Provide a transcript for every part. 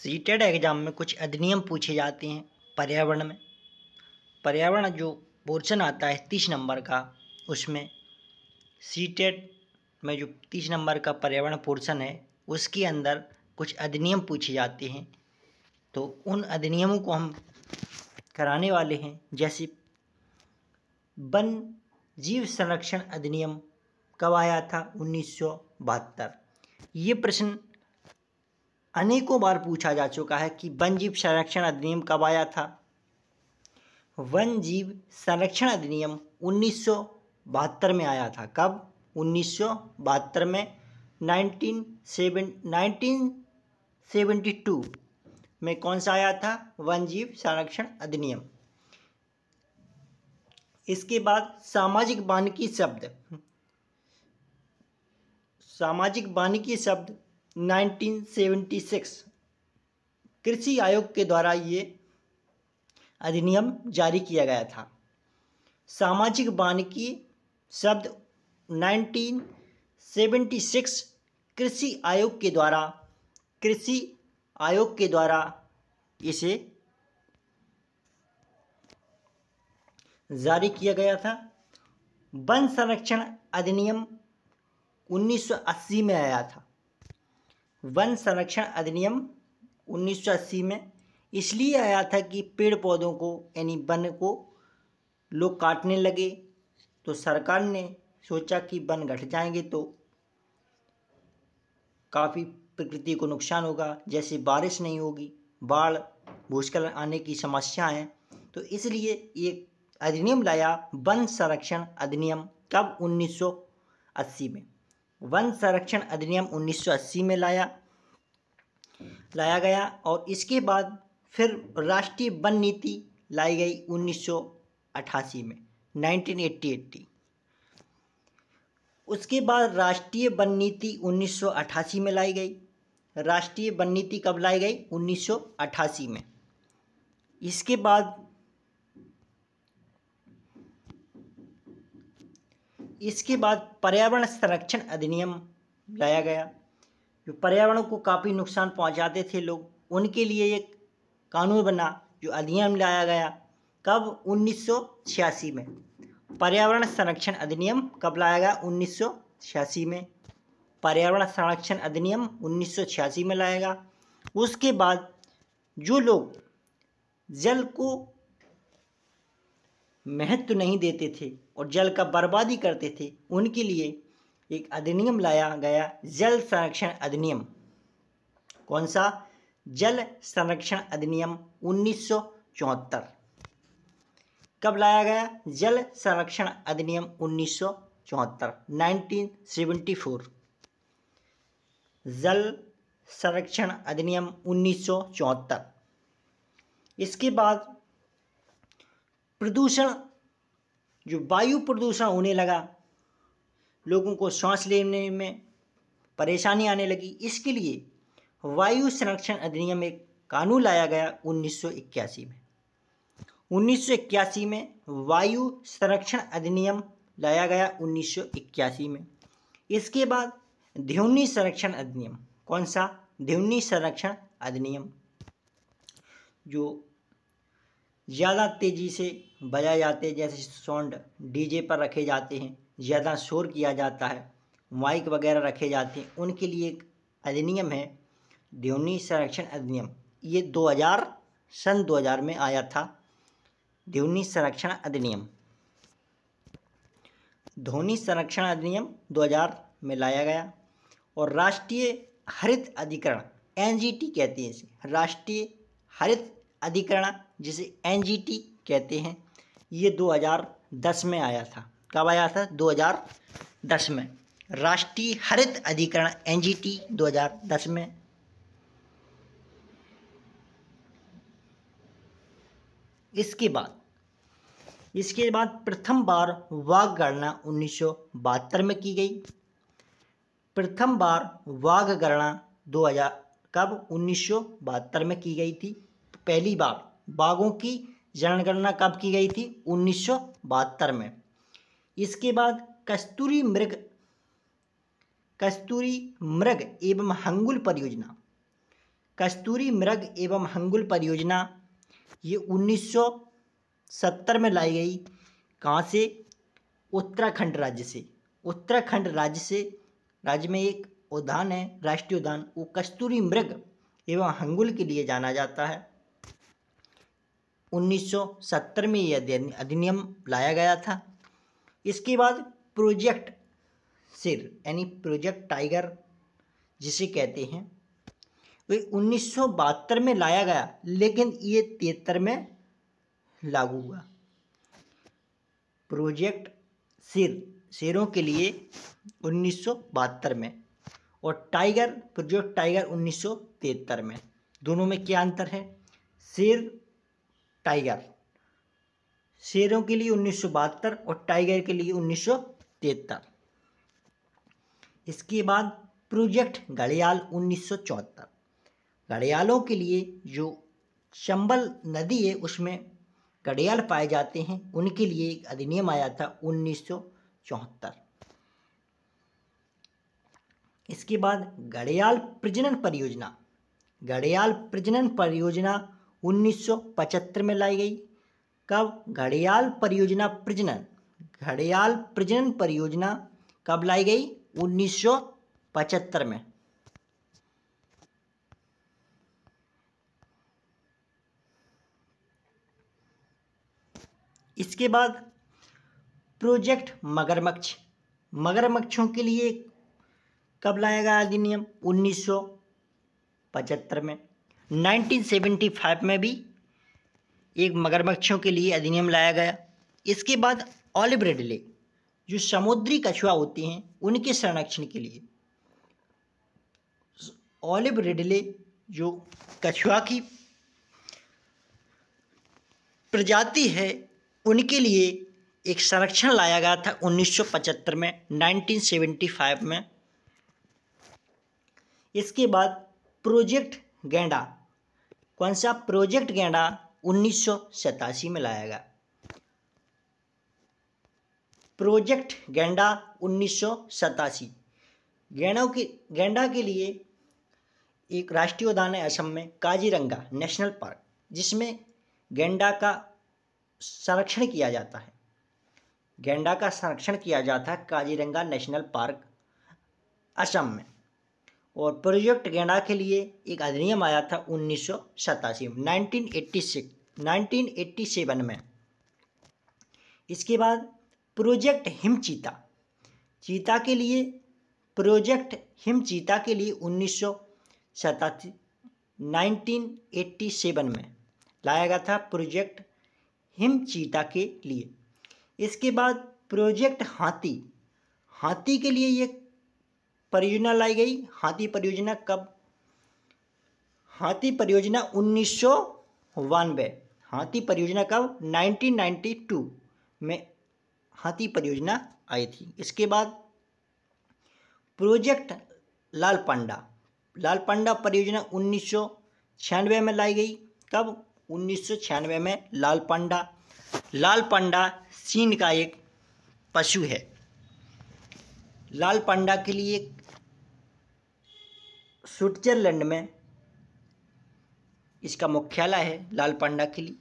seated exam में कुछ अधिनियम पूछे जाते हैं पर्यावरण में पर्यावरण जो पोर्शन आता है तीस नंबर का उसमें सीटेड में जो तीस नंबर का पर्यावरण पोर्शन है उसके अंदर कुछ अधिनियम पूछे जाते हैं तो उन अधिनियमों को हम कराने वाले हैं जैसे वन जीव संरक्षण अधिनियम कब आया था उन्नीस ये प्रश्न अनेकों बार पूछा जा चुका है कि वन जीव संरक्षण अधिनियम कब आया था वन जीव संरक्षण अधिनियम उन्नीस में आया था कब उन्नीस में nineteen seven nineteen seventy two में कौन सा आया था वन जीव संरक्षण अधिनियम इसके बाद सामाजिक वानिकी शब्द सामाजिक वानिकी शब्द 1976 कृषि आयोग के द्वारा ये अधिनियम जारी किया गया था सामाजिक वानिकी शब्द 1976 कृषि आयोग के द्वारा कृषि आयोग के द्वारा इसे जारी किया गया था वन संरक्षण अधिनियम 1980 में आया था वन संरक्षण अधिनियम 1980 में इसलिए आया था कि पेड़ पौधों को यानी वन को लोग काटने लगे तो सरकार ने सोचा कि वन घट जाएंगे तो काफ़ी प्रकृति को नुकसान होगा जैसे बारिश नहीं होगी बाढ़ भूस्खलन आने की समस्या है तो इसलिए ये अधिनियम लाया वन संरक्षण अधिनियम कब 1980 में वन संरक्षण अधिनियम 1980 में लाया लाया गया और इसके बाद फिर राष्ट्रीय वन नीति लाई गई 1988 में 1988 उसके बाद राष्ट्रीय वन नीति 1988 में लाई गई राष्ट्रीय वन नीति कब लाई गई 1988 में इसके बाद इसके बाद पर्यावरण संरक्षण अधिनियम लाया गया जो पर्यावरण को काफ़ी नुकसान पहुंचाते थे लोग उनके लिए एक कानून बना जो अधिनियम लाया गया कब 1986 में पर्यावरण संरक्षण अधिनियम कब लाया गया 1986 में पर्यावरण संरक्षण अधिनियम 1986 में लाया गया उसके बाद जो लोग जल को महत्व नहीं देते थे और जल का बर्बादी करते थे उनके लिए एक अधिनियम लाया गया जल संरक्षण अधिनियम कौन सा जल संरक्षण अधिनियम उन्नीस कब लाया गया जल संरक्षण अधिनियम उन्नीस सौ चौहत्तर नाइनटीन सेवेंटी फोर जल संरक्षण अधिनियम उन्नीस सौ चौहत्तर इसके बाद प्रदूषण जो वायु प्रदूषण होने लगा लोगों को सांस लेने में परेशानी आने लगी इसके लिए वायु संरक्षण अधिनियम एक कानून लाया गया 1981 में 1981 में वायु संरक्षण अधिनियम लाया गया 1981 में इसके बाद ध्वनि संरक्षण अधिनियम कौन सा ध्वनि संरक्षण अधिनियम जो ज़्यादा तेज़ी से बजाए जाते हैं जैसे साउंड डीजे पर रखे जाते हैं ज़्यादा शोर किया जाता है माइक वगैरह रखे जाते हैं उनके लिए एक अधिनियम है ध्वनि संरक्षण अधिनियम ये 2000 सन 2000 में आया था ध्वनि संरक्षण अधिनियम ध्वनि संरक्षण अधिनियम 2000 में लाया गया और राष्ट्रीय हरित अधिकरण एनजीटी कहती है इसे राष्ट्रीय हरित अधिकरण जिसे एन कहते हैं ये 2010 में आया था कब आया था 2010 में राष्ट्रीय हरित अधिकरण एनजीटी 2010 में इसके बाद इसके बाद प्रथम बार वाघ गणना उन्नीस में की गई प्रथम बार वाघ गणना 2000 कब उन्नीस में की गई थी पहली बार बाघों की जनगणना कब की गई थी उन्नीस में इसके बाद कस्तूरी मृग कस्तूरी मृग एवं हंगुल परियोजना कस्तूरी मृग एवं हंगुल परियोजना ये 1970 में लाई गई कहाँ से उत्तराखंड राज्य से उत्तराखंड राज्य से राज्य में एक उद्यान है राष्ट्रीय उद्यान वो कस्तूरी मृग एवं हंगुल के लिए जाना जाता है 1970 में यह अधिनियम लाया गया था इसके बाद प्रोजेक्ट सिर यानी प्रोजेक्ट टाइगर जिसे कहते हैं वे उन्नीस में लाया गया लेकिन ये तिहत्तर में लागू हुआ प्रोजेक्ट सिर शेरों के लिए उन्नीस में और टाइगर प्रोजेक्ट टाइगर उन्नीस में दोनों में क्या अंतर है सिर टाइगर शेरों के लिए उन्नीस और टाइगर के लिए उन्नीस इसके बाद प्रोजेक्ट घड़ियाल उन्नीस घड़ियालों के लिए जो चंबल नदी है उसमें घड़ियाल पाए जाते हैं उनके लिए एक अधिनियम आया था उन्नीस इसके बाद घड़ियाल प्रजनन परियोजना घड़ियाल प्रजनन परियोजना 1975 में लाई गई कब घड़ियाल परियोजना प्रजनन घड़ियाल प्रजनन परियोजना कब लाई गई 1975 में इसके बाद प्रोजेक्ट मगरमच्छ मगरमच्छों के लिए कब लाया गया अधिनियम 1975 में 1975 में भी एक मगरमच्छों के लिए अधिनियम लाया गया इसके बाद ऑलिव रिडले जो समुद्री कछुआ होते हैं उनके संरक्षण के लिए ऑलिव रिडले जो कछुआ की प्रजाति है उनके लिए एक संरक्षण लाया गया था 1975 में 1975 में इसके बाद प्रोजेक्ट गेंडा कौन सा प्रोजेक्ट गेंडा उन्नीस में लाया गया प्रोजेक्ट गेंडा उन्नीस सौ की गेंडा के लिए एक राष्ट्रीय उद्यान है असम में काजीरंगा नेशनल पार्क जिसमें गेंडा का संरक्षण किया जाता है गेंडा का संरक्षण किया जाता है काजीरंगा नेशनल पार्क असम में और प्रोजेक्ट गेंडा के लिए एक अधिनियम आया था उन्नीस सौ सतासी में नाइनटीन एट्टी सेवन में इसके बाद प्रोजेक्ट हिमचीता चीता के लिए प्रोजेक्ट हिमचीता के लिए उन्नीस सौ सतासी नाइनटीन एट्टी सेवन में लाया गया था प्रोजेक्ट हिमचीता के लिए इसके बाद प्रोजेक्ट हाथी हाथी के लिए ये परियोजना लाई गई हाथी परियोजना कब हाथी परियोजना उन्नीस सौ बानवे हाथी परियोजना कब 1992 में हाथी परियोजना आई थी इसके बाद प्रोजेक्ट लाल पांडा लाल पांडा परियोजना उन्नीस में लाई गई कब उन्नीस में लाल पांडा लाल पांडा चीन का एक पशु है लाल पांडा के लिए स्विट्जरलैंड में इसका मुख्यालय है लाल पांडा किली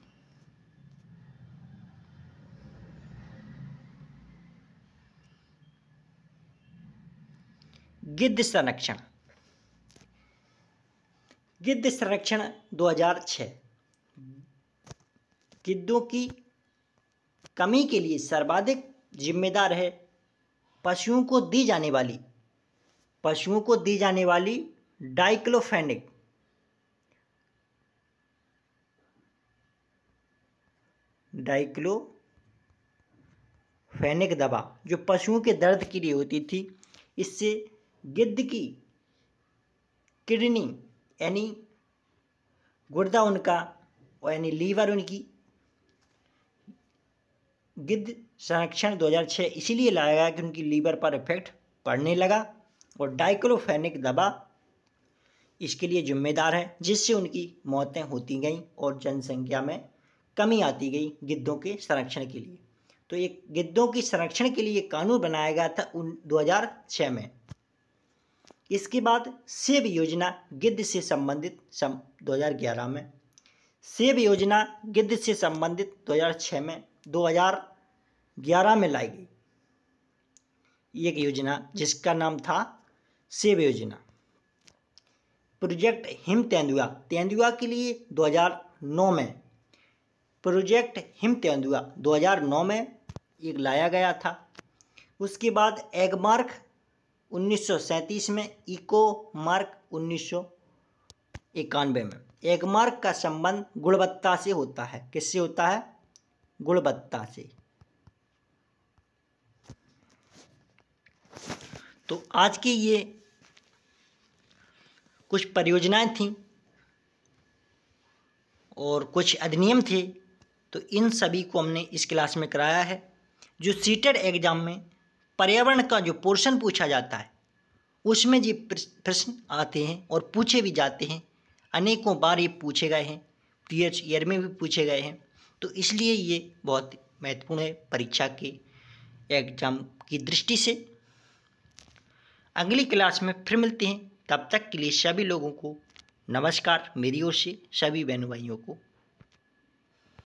गिद्ध संरक्षण गिद्ध संरक्षण 2006 गिद्धों की कमी के लिए सर्वाधिक जिम्मेदार है पशुओं को दी जाने वाली पशुओं को दी जाने वाली डाइक्लोफेनिक डाइक्लोफेनिक दवा जो पशुओं के दर्द के लिए होती थी इससे गिद्ध की किडनी यानी गुर्दा उनका और यानी लीवर उनकी गिद्ध संरक्षण 2006 इसीलिए लाया गया कि उनकी लीवर पर इफेक्ट पड़ने लगा और डाइक्लोफेनिक दवा इसके लिए जिम्मेदार हैं जिससे उनकी मौतें होती गईं और जनसंख्या में कमी आती गई गिद्धों के संरक्षण के लिए तो एक गिद्धों के संरक्षण के लिए कानून बनाया गया था उन दो में इसके बाद सेब योजना गिद्ध से संबंधित सम 2011 में सेब योजना गिद्ध से संबंधित 2006 में 2011 में लाई गई एक योजना जिसका नाम था सेब योजना प्रोजेक्ट हिम तेंदुआ तेंदुआ के लिए 2009 में प्रोजेक्ट हिम तेंदुआ 2009 में एक लाया गया था उसके बाद एगमार्क 1937 में इको मार्क उन्नीस में एगमार्क का संबंध गुणवत्ता से होता है किससे होता है गुणवत्ता से तो आज की ये कुछ परियोजनाएं थीं और कुछ अधिनियम थे तो इन सभी को हमने इस क्लास में कराया है जो सीटेड एग्ज़ाम में पर्यावरण का जो पोर्शन पूछा जाता है उसमें ये प्रश्न आते हैं और पूछे भी जाते हैं अनेकों बार ये पूछे गए हैं एच ईयर में भी पूछे गए हैं तो इसलिए ये बहुत महत्वपूर्ण है परीक्षा के एग्जाम की दृष्टि से अगली क्लास में फिर मिलते हैं तब तक के लिए सभी लोगों को नमस्कार मेरी ओर से सभी बहनों भाइयों को